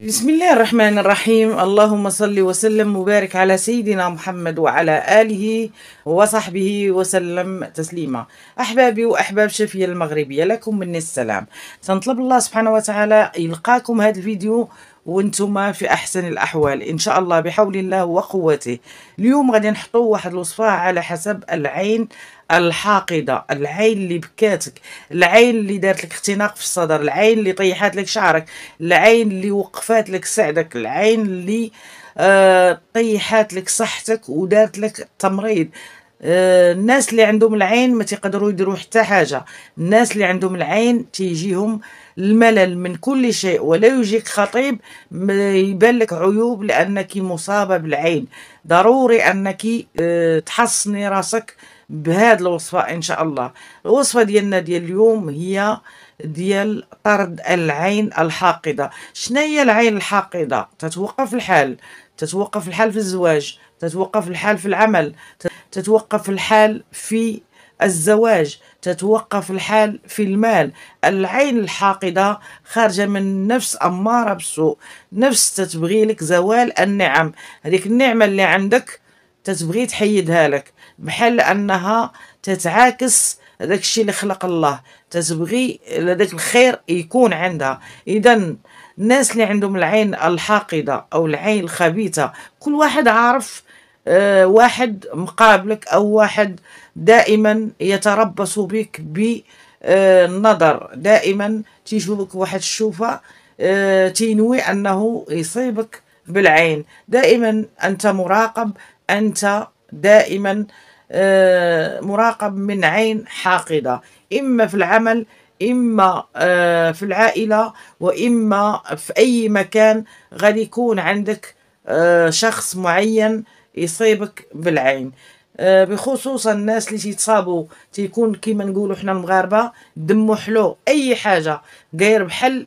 بسم الله الرحمن الرحيم اللهم صل وسلم وبارك على سيدنا محمد وعلى آله وصحبه وسلم تسليما أحبابي وأحباب شفية المغربية لكم مني السلام سنطلب الله سبحانه وتعالى يلقاكم هذا الفيديو وانتم في احسن الاحوال ان شاء الله بحول الله وقوته اليوم غادي نحطوا واحد الوصفه على حسب العين الحاقده العين اللي بكاتك العين اللي دارت لك اختناق في الصدر العين اللي طيحات لك شعرك العين اللي وقفات لك سعدك العين اللي آه طيحات لك صحتك ودارت لك تمريض آه، الناس اللي عندهم العين ما تيقدروا يديروا حتى حاجه الناس اللي عندهم العين تيجيهم الملل من كل شيء ولا يجيك خطيب يبان لك عيوب لانك مصابه بالعين ضروري انك آه، تحصني راسك بهاد الوصفة إن شاء الله الوصفة ديالنا ديال اليوم هي ديال طرد العين الحاقدة شنو هي العين الحاقدة تتوقف الحال تتوقف الحال في الزواج تتوقف الحال في العمل تتوقف الحال في الزواج تتوقف الحال في المال العين الحاقدة خارجة من نفس أمارة بالسوء نفس تتبغي لك زوال النعم هذيك النعمة اللي عندك تتبغي تحيدها لك بحال انها تتعاكس داك الشيء اللي خلق الله تتبغي هذاك الخير يكون عندها اذا الناس اللي عندهم العين الحاقده او العين الخبيثه كل واحد عارف آه، واحد مقابلك او واحد دائما يتربص بك بالنظر آه، دائما تيشوفك واحد الشوفه آه، تينوي انه يصيبك بالعين دائما انت مراقب أنت دائما آه، مراقب من عين حاقدة إما في العمل إما آه، في العائلة وإما في أي مكان غادي يكون عندك آه، شخص معين يصيبك بالعين بخصوص الناس اللي تيتصابوا تيكون كيما نقولوا حنا المغاربه دمو حلو اي حاجه داير بحل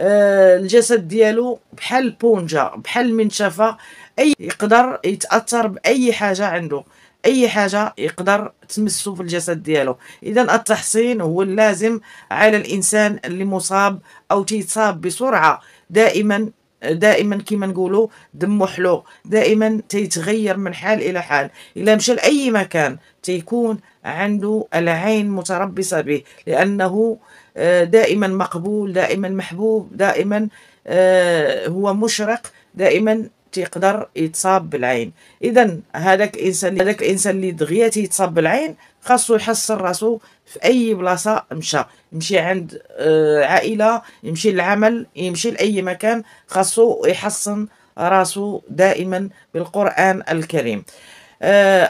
آه، الجسد ديالو بحال البونجه بحال المنشفه اي يقدر يتاثر باي حاجه عنده اي حاجه يقدر تمسو في الجسد ديالو اذا التحصين هو اللازم على الانسان اللي مصاب او تيتصاب بسرعه دائما دائما كما نقولوا دمو حلو دائما تيتغير من حال الى حال الا مشى لاي مكان تيكون عنده العين متربصه به لانه آه، دائما مقبول دائما محبوب دائما آه، هو مشرق دائما تيقدر يتصاب بالعين اذا هذاك الانسان هذاك الانسان اللي دغيا يتصاب بالعين خاصو يحصل راسو في اي بلاصه مشى يمشي عند آه، عائله يمشي للعمل يمشي لاي مكان خاصو يحصن راسو دائما بالقران الكريم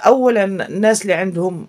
اولا الناس اللي عندهم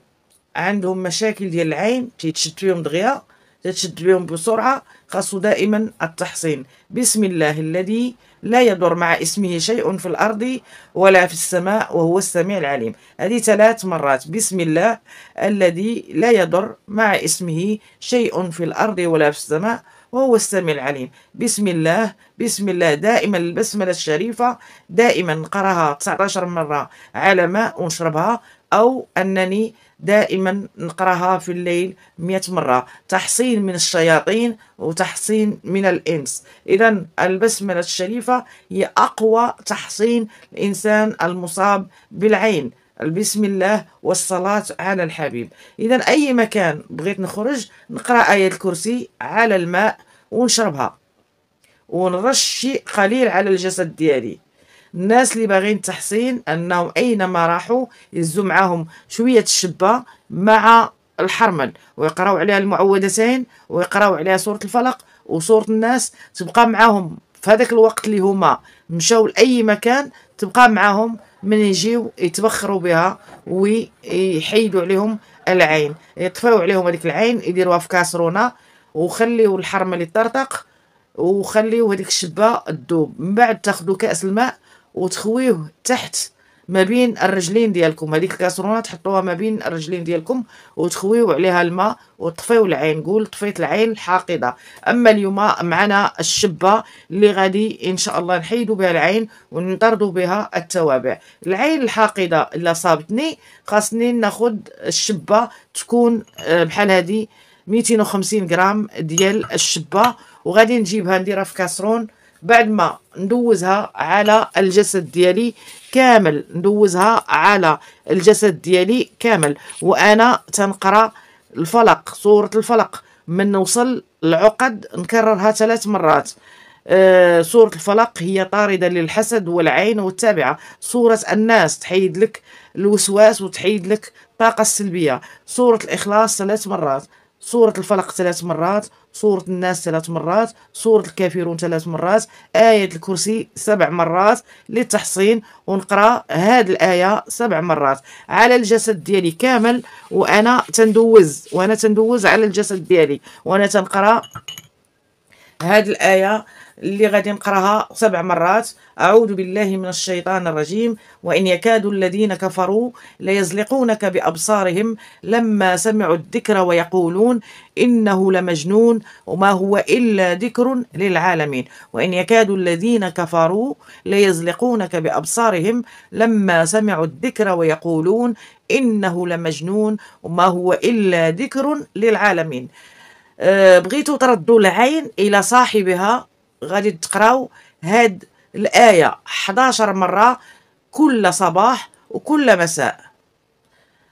عندهم مشاكل ديال العين تيتشد فيهم دغيا تشد بهم بسرعة خاصه دائما التحصين بسم الله الذي لا يضر مع اسمه شيء في الأرض ولا في السماء وهو السميع العليم هذه ثلاث مرات بسم الله الذي لا يضر مع اسمه شيء في الأرض ولا في السماء وهو السميع العليم بسم الله بسم الله دائما البسملة الشريفة دائما نقراها 19 مرة على ماء ونشربها أو أنني دائما نقراها في الليل مئة مرة تحصين من الشياطين وتحصين من الإنس إذا البسملة الشريفة هي أقوى تحصين الإنسان المصاب بالعين بسم الله والصلاة على الحبيب إذا أي مكان بغيت نخرج نقرأ آية الكرسي على الماء ونشربها ونرش شيء قليل على الجسد ديالي الناس اللي باغيين التحصين انهم اينما راحوا يزو معاهم شويه الشبه مع الحرمل ويقراو عليها المعوذتين ويقراو عليها سوره الفلق وسوره الناس تبقى معاهم في هذاك الوقت اللي هما مشاو لاي مكان تبقى معاهم من يجيو يتبخروا بها ويحيدوا عليهم العين يطفيو عليهم هذيك العين يديروها في كاسرونه وخليو الحرمل يطرطق وخليو هذيك الشبه تذوب من بعد تاخذوا كاس الماء وتخويوه تحت ما بين الرجلين ديالكم هذيك الكاسرونه تحطوها ما بين الرجلين ديالكم وتخويو عليها الماء وطفيو العين قول طفيت العين الحاقده اما اليوم معنا الشبه اللي غادي ان شاء الله نحيدو بها العين ونطردو بها التوابع العين الحاقده الا صابتني خاصني ناخذ الشبه تكون آه، بحال هذه 250 غرام ديال الشبه وغادي نجيبها نديرها في كاسرون بعد ما ندوزها على الجسد ديالي كامل ندوزها على الجسد ديالي كامل وانا تنقرا الفلق سوره الفلق من نوصل العقد نكررها ثلاث مرات آه سورة الفلق هي طاردة للحسد والعين والتابعة سورة الناس تحيد لك الوسواس وتحيد لك الطاقة السلبية سورة الإخلاص ثلاث مرات سورة الفلق ثلاث مرات سورة الناس ثلاث مرات سورة الكافرون ثلاث مرات آية الكرسي سبع مرات للتحصين ونقرأ هاد الآية سبع مرات على الجسد ديالي كامل وأنا تندوز وأنا تندوز على الجسد ديالي وأنا تنقرأ هاد الآية اللي غادي نقراها سبع مرات أعوذ بالله من الشيطان الرجيم وإن يكاد الذين كفروا ليزلقونك بأبصارهم لما سمعوا الذكر ويقولون إنه لمجنون وما هو إلا ذكر للعالمين وإن يكاد الذين كفروا ليزلقونك بأبصارهم لما سمعوا الذكر ويقولون إنه لمجنون وما هو إلا ذكر للعالمين آه، بغيتو تردوا العين الى صاحبها غادي تقراو هاد الايه 11 مره كل صباح وكل مساء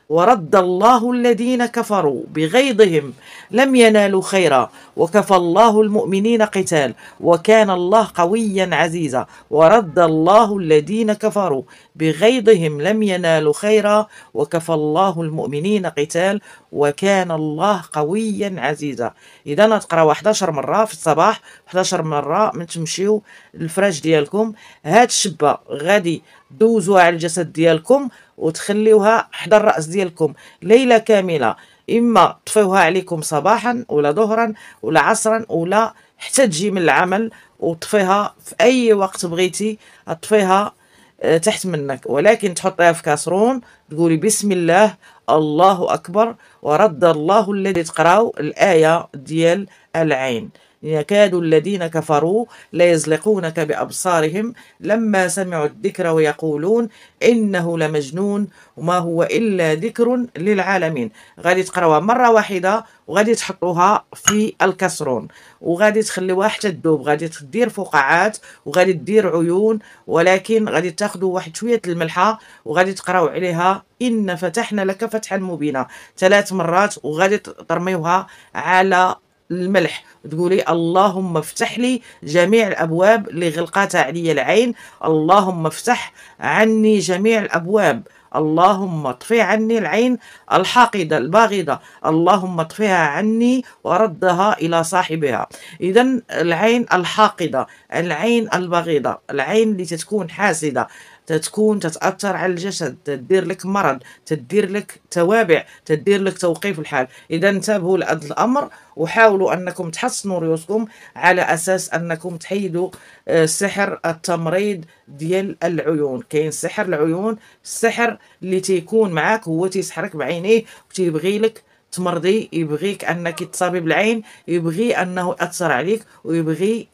ورد الله الذين كفروا بغيظهم لم ينالوا خيرا وكفى الله المؤمنين قتال وكان الله قويا عزيزا ورد الله الذين كفروا بغيظهم لم ينالوا خيرا وكفى الله المؤمنين قتال وكان الله قويا عزيزا اذا تقراو 11 مره في الصباح 11 مره من تمشيو الفراش ديالكم هاد الشبه غادي دوزوها على الجسد ديالكم وتخليوها حدا الراس ديالكم ليله كامله اما تطفيوها عليكم صباحا ولا ظهرا ولا عصرا ولا حتى تجي من العمل وطفيها في اي وقت بغيتي طفيها آه، تحت منك ولكن تحطيها في كاسرون تقولي بسم الله الله أكبر ورد الله الذي تقراو الآية ديال العين يكاد الذين كفروا ليزلقونك بأبصارهم لما سمعوا الذكر ويقولون إنه لمجنون وما هو إلا ذكر للعالمين غادي تقراوها مرة واحدة وغادي تحطوها في الكسرون وغادي تخليوها حتى تذوب غادي تدير فقاعات وغادي تدير عيون ولكن غادي تاخذوا واحد شويه الملحه وغادي تقراو عليها ان فتحنا لك فتحا مبينا ثلاث مرات وغادي ترميوها على الملح تقولي اللهم افتح لي جميع الابواب اللي غلقاتها عليا العين اللهم افتح عني جميع الابواب اللهم اطفي عني العين الحاقدة الباغضة اللهم اطفيها عني وردها إلى صاحبها إذا العين الحاقدة العين الباغضة العين اللي تتكون حاسدة تتكون تتاثر على الجسد تدير لك مرض تدير لك توابع تدير لك توقيف الحال اذا انتبهوا لهذا الامر وحاولوا انكم تحصنوا ريوسكم على اساس انكم تحيدوا آه، سحر التمريض ديال العيون كاين سحر العيون السحر اللي تيكون معاك هو تيسحرك بعينيه وتيبغي لك تمرضي يبغيك انك تصابي بالعين يبغي انه ياثر عليك ويبغي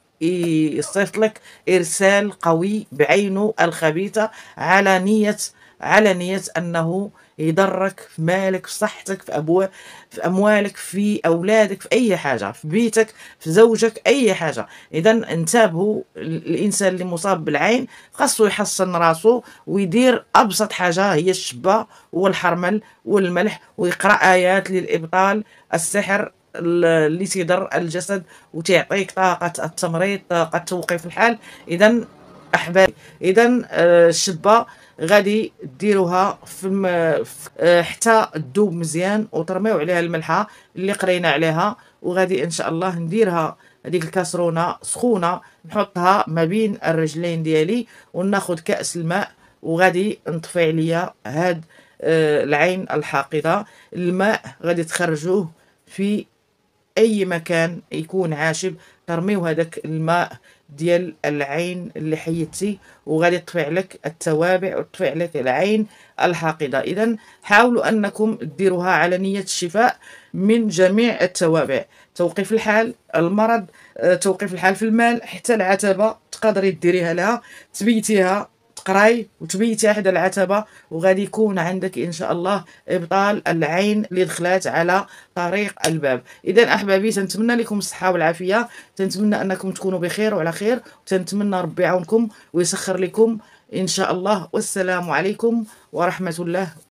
يصيف لك إرسال قوي بعينه الخبيثة على نية على نية أنه يضرك في مالك في صحتك في أبوه في أموالك في أولادك في أي حاجة في بيتك في زوجك أي حاجة إذا انتبهوا الإنسان اللي مصاب بالعين خاصو يحسن راسو ويدير أبسط حاجة هي الشبة والحرمل والملح ويقرأ آيات للإبطال السحر اللي تيضر على الجسد وتيعطيك طاقه التمريض طاقه توقيف الحال اذا احبابي اذا آه، الشبه غادي ديروها في آه، حتى تذوب مزيان وترميو عليها الملحه اللي قرينا عليها وغادي ان شاء الله نديرها هذيك الكاسرونه سخونه نحطها ما بين الرجلين ديالي وناخذ كاس الماء وغادي نطفي عليا هاد آه، العين الحاقده الماء غادي تخرجوه في اي مكان يكون عاشب ترميو هذاك الماء ديال العين اللي حيدتي وغادي تطفي لك التوابع وتطفي لك العين الحاقده اذا حاولوا انكم ديروها على نيه الشفاء من جميع التوابع توقيف الحال المرض آه، توقيف الحال في المال حتى العتبه تقدري ديريها لها تبيتيها تقراي وتبيتي حدا العتبه وغادي يكون عندك ان شاء الله ابطال العين اللي دخلات على طريق الباب اذا احبابي تنتمنى لكم الصحه والعافيه تنتمنى انكم تكونوا بخير وعلى خير وتنتمنى ربي يعاونكم ويسخر لكم ان شاء الله والسلام عليكم ورحمه الله